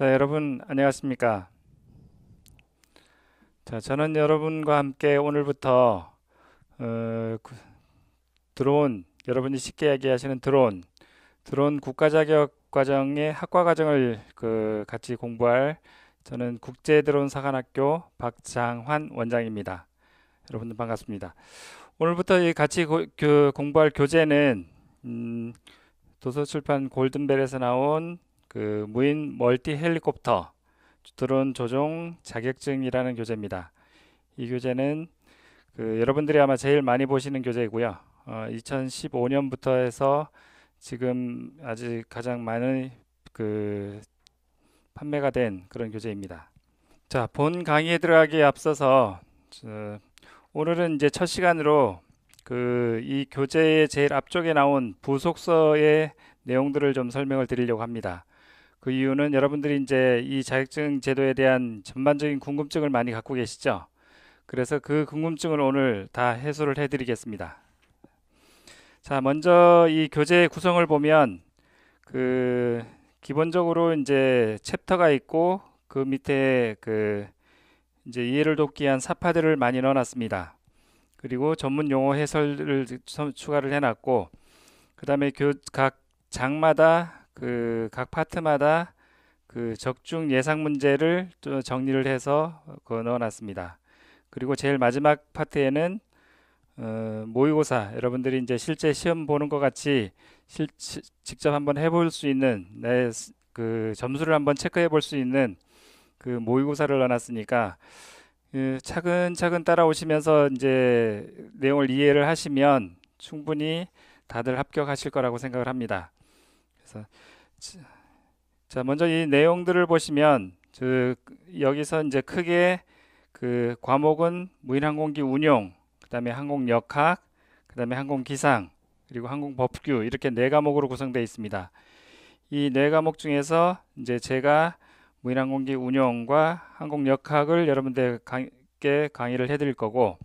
자, 여러분 안녕하십니까? 자, 저는 여러분과 함께 오늘부터 어, 드론 여러분이 쉽게 얘기하시는 드론 드론 국가 자격 과정의 학과 과정을 그 같이 공부할 저는 국제 드론 사관학교 박장환 원장입니다. 여러분들 반갑습니다. 오늘부터 같이 고, 그 공부할 교재는 음, 도서출판 골든벨에서 나온 그 무인 멀티 헬리콥터 드론 조종 자격증이라는 교재입니다. 이 교재는 그 여러분들이 아마 제일 많이 보시는 교재이고요. 어, 2015년부터 해서 지금 아직 가장 많은 그 판매가 된 그런 교재입니다. 자, 본 강의에 들어가기에 앞서서 오늘은 이제 첫 시간으로 그 이 교재의 제일 앞쪽에 나온 부속서의 내용들을 좀 설명을 드리려고 합니다. 그 이유는 여러분들이 이제 이 자격증 제도에 대한 전반적인 궁금증을 많이 갖고 계시죠. 그래서 그 궁금증을 오늘 다 해소를 해드리겠습니다. 자, 먼저 이 교재 구성을 보면 그 기본적으로 이제 챕터가 있고 그 밑에 그 이제 이해를 돕기 위한 사파들을 많이 넣어놨습니다. 그리고 전문 용어 해설을 추가를 해놨고 그 다음에 각 장마다 그각 파트마다 그 적중 예상 문제를 또 정리를 해서 그 넣어놨습니다. 그리고 제일 마지막 파트에는 어, 모의고사 여러분들이 이제 실제 시험 보는 것 같이 실, 직접 한번 해볼 수 있는 내그 네, 점수를 한번 체크해 볼 수 있는 그 모의고사를 넣어놨으니까 그 차근차근 따라오시면서 이제 내용을 이해를 하시면 충분히 다들 합격하실 거라고 생각을 합니다. 그자 먼저 이 내용들을 보시면 즉 여기서 이제 크게 그 과목은 무인항공기 운용, 그다음에 항공역학, 그다음에 항공기상, 그리고 항공법규 이렇게 네 과목으로 구성되어 있습니다. 이 네 과목 중에서 이제 제가 무인항공기 운용과 항공역학을 여러분들께 강의를 해드릴 거고,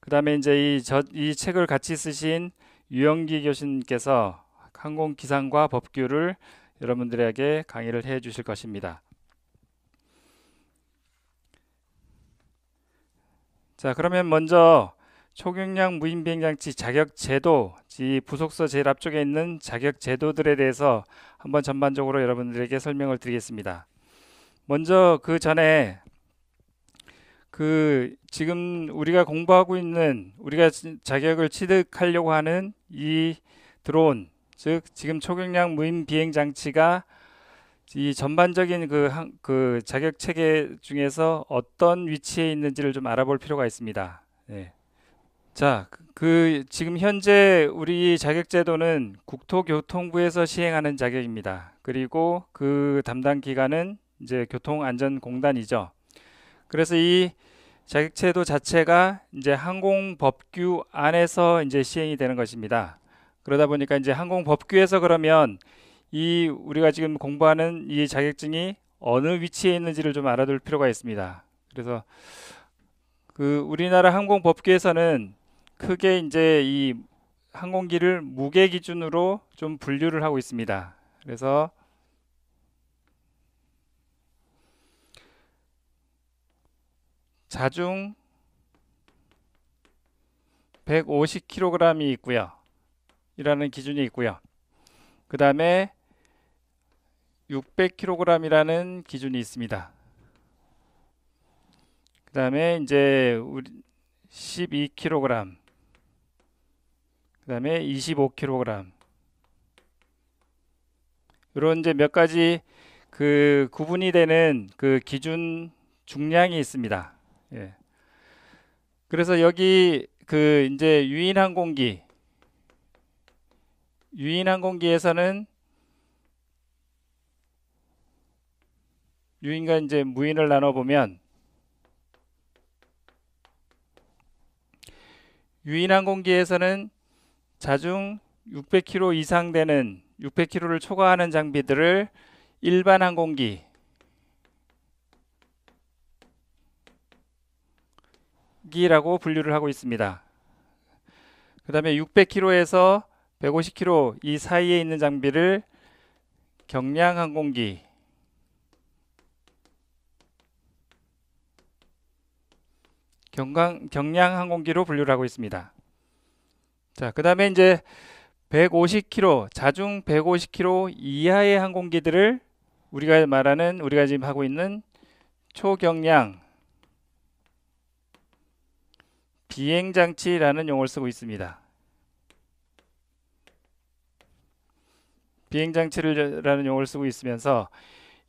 그다음에 이제 이, 저, 이 책을 같이 쓰신 유영기 교수님께서 항공기상과 법규를 여러분들에게 강의를 해 주실 것입니다. 자, 그러면 먼저 초경량 무인비행장치 자격 제도, 지 부속서 제일 앞쪽에 있는 자격 제도들에 대해서 한번 전반적으로 여러분들에게 설명을 드리겠습니다. 먼저 그 전에 그 지금 우리가 공부하고 있는 우리가 자격을 취득하려고 하는 이 드론 즉 지금 초경량 무인 비행 장치가 이 전반적인 그, 그 자격 체계 중에서 어떤 위치에 있는지를 좀 알아볼 필요가 있습니다. 네. 자, 그 지금 현재 우리 자격 제도는 국토교통부에서 시행하는 자격입니다. 그리고 그 담당 기관은 이제 교통안전공단이죠. 그래서 이 자격 제도 자체가 이제 항공법규 안에서 이제 시행이 되는 것입니다. 그러다 보니까 이제 항공 법규에서 그러면 이 우리가 지금 공부하는 이 자격증이 어느 위치에 있는지를 좀 알아둘 필요가 있습니다. 그래서 그 우리나라 항공 법규에서는 크게 이제 이 항공기를 무게 기준으로 좀 분류를 하고 있습니다. 그래서 자중 150kg이 있고요. 이라는 기준이 있고요. 그 다음에 600kg 이라는 기준이 있습니다. 그 다음에 이제 우리 12kg 그 다음에 25kg 이런 이제 몇 가지 그 구분이 되는 그 기준 중량이 있습니다. 예. 그래서 여기 그 이제 유인 항공기 유인항공기에서는 유인과 이제 무인을 나눠보면 유인항공기에서는 자중 600km 이상 되는 600km를 초과하는 장비들을 일반 항공기 기라고 분류를 하고 있습니다. 그 다음에 600km에서 150km 이 사이에 있는 장비를 경량 항공기 경강, 경량 항공기로 분류를 하고 있습니다. 자, 그 다음에 이제 150km, 자중 150km 이하의 항공기들을 우리가 말하는, 우리가 지금 하고 있는 초경량 비행장치라는 용어를 쓰고 있습니다. 비행 장치를라는 용어를 쓰고 있으면서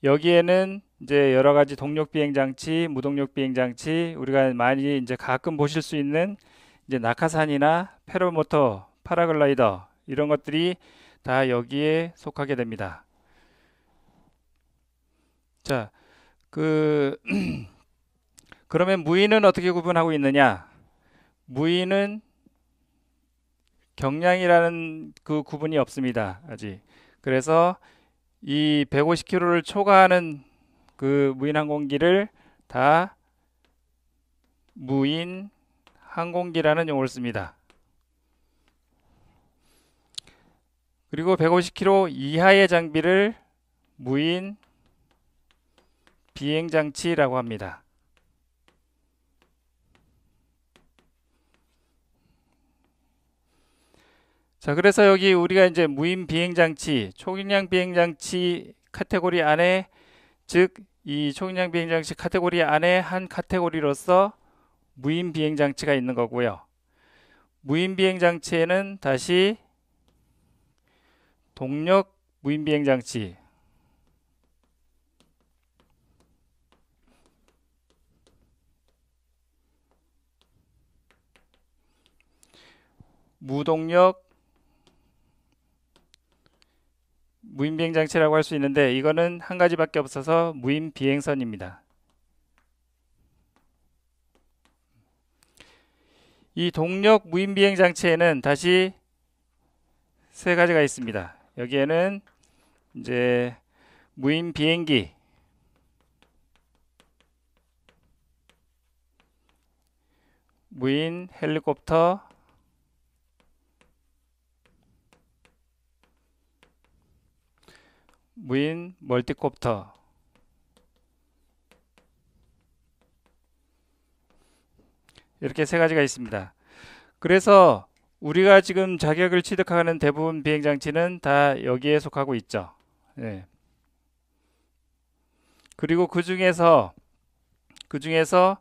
여기에는 이제 여러 가지 동력 비행 장치, 무동력 비행 장치 우리가 많이 이제 가끔 보실 수 있는 이제 낙하산이나 페로모터, 파라글라이더 이런 것들이 다 여기에 속하게 됩니다. 자, 그 그러면 무인은 어떻게 구분하고 있느냐? 무인은 경량이라는 그 구분이 없습니다. 아직 그래서 이 150km를 초과하는 그 무인 항공기를 다 무인 항공기라는 용어를 씁니다. 그리고 150km 이하의 장비를 무인 비행장치라고 합니다. 자, 그래서 여기 우리가 이제 무인 비행장치, 초경량 비행장치 카테고리 안에 즉 이 초경량 비행장치 카테고리 안에 한 카테고리로서 무인 비행장치가 있는 거고요. 무인 비행장치에는 다시 동력 무인 비행장치 무동력 무인 비행 장치라고 할 수 있는데 이거는 한 가지밖에 없어서 무인 비행선입니다. 이 동력 무인 비행 장치에는 다시 세 가지가 있습니다. 여기에는 이제 무인 비행기 무인 헬리콥터 무인 멀티콥터 이렇게 세 가지가 있습니다. 그래서 우리가 지금 자격을 취득하는 대부분 비행장치는 다 여기에 속하고 있죠. 예. 그리고 그 중에서 그 중에서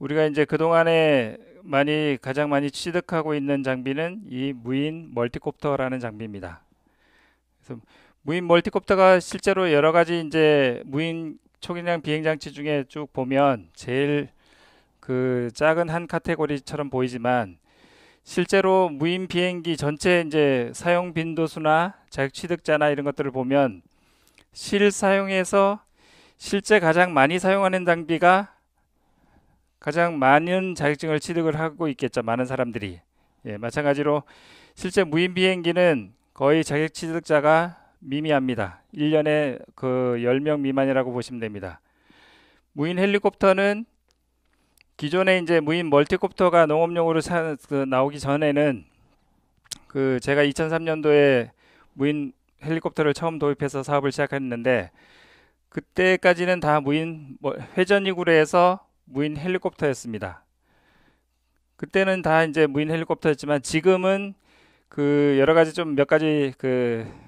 우리가 이제 그동안에 많이 가장 많이 취득하고 있는 장비는 이 무인 멀티콥터라는 장비입니다. 그래서 무인 멀티콥터가 실제로 여러 가지 이제 무인 초기량 비행장치 중에 쭉 보면 제일 그 작은 한 카테고리처럼 보이지만 실제로 무인 비행기 전체 이제 사용 빈도수나 자격 취득자나 이런 것들을 보면 실 사용에서 실제 가장 많이 사용하는 장비가 가장 많은 자격증을 취득을 하고 있겠죠. 많은 사람들이. 예, 마찬가지로 실제 무인 비행기는 거의 자격 취득자가 미미합니다. 1년에 그 10명 미만이라고 보시면 됩니다. 무인 헬리콥터는 기존에 이제 무인 멀티콥터가 농업용으로 사, 그 나오기 전에는 그 제가 2003년도에 무인 헬리콥터를 처음 도입해서 사업을 시작했는데 그때까지는 다 무인 뭐 회전이구에서 무인 헬리콥터였습니다. 그때는 다 이제 무인 헬리콥터였지만 지금은 그 여러 가지 좀 몇 가지 그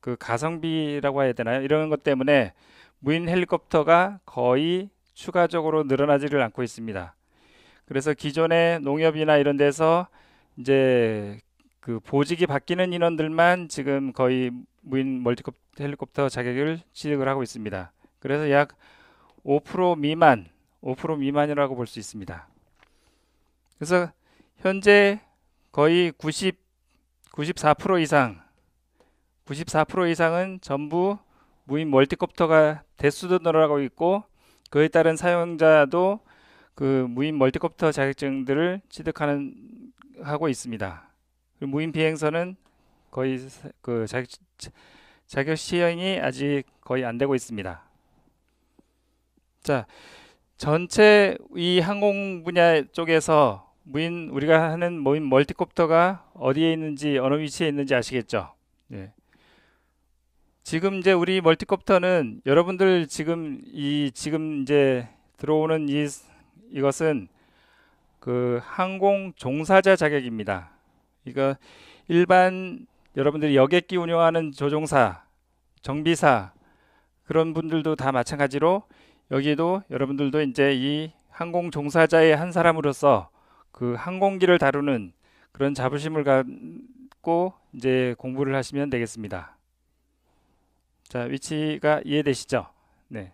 그 가성비라고 해야 되나요? 이런 것 때문에 무인 헬리콥터가 거의 추가적으로 늘어나지를 않고 있습니다. 그래서 기존의 농협이나 이런 데서 이제 그 보직이 바뀌는 인원들만 지금 거의 무인 멀티콥 헬리콥터 자격을 취득을 하고 있습니다. 그래서 약 5% 미만, 5% 미만이라고 볼 수 있습니다. 그래서 현재 거의 90, 94% 이상 94% 이상은 전부 무인 멀티콥터가 대수도 늘어나고 있고 그에 따른 사용자도 그 무인 멀티콥터 자격증들을 취득하는 하고 있습니다. 무인 비행선은 거의 그 자격, 자격 시행이 아직 거의 안 되고 있습니다. 자, 전체 이 항공 분야 쪽에서 무인 우리가 하는 무인 멀티콥터가 어디에 있는지 어느 위치에 있는지 아시겠죠? 예. 지금 이제 우리 멀티콥터는 여러분들 지금 이 지금 이제 들어오는 이 이것은 그 항공 종사자 자격입니다. 이거 일반 여러분들이 여객기 운영하는 조종사, 정비사 그런 분들도 다 마찬가지로 여기도 여러분들도 이제 이 항공 종사자의 한 사람으로서 그 항공기를 다루는 그런 자부심을 갖고 이제 공부를 하시면 되겠습니다. 자, 위치가 이해되시죠? 네.